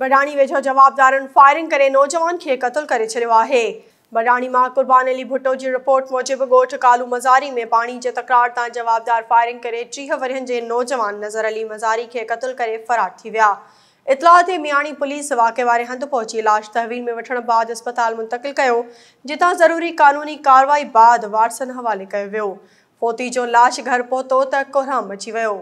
बडाणी वेझो जवाबदारनि फ़ायरिंग करे नौजवान खे क़तलु करे छॾियो आहे बॾाणी मां अली भुट्टो जी रिपोर्ट मूजिबि ॻोठु कालू मज़ारी में पाणी जे तकरार तां जवाबदार फायरिंग करे टीह वरनि जे नौजवान नज़र अली मज़ारी खे क़तलु करे फ़रार थी विया इतलाउ ते मियाणी पुलिस वाक़े वारे हंधु पहुची लाश तहवील में वठण बाद अस्पताल मुंतकिल कयो जितां ज़रूरी कानूनी कार्यवाही बाद वारसनि हवाले कयो वियो पोती जो लाश घर पहुतो त कोहराम मची वियो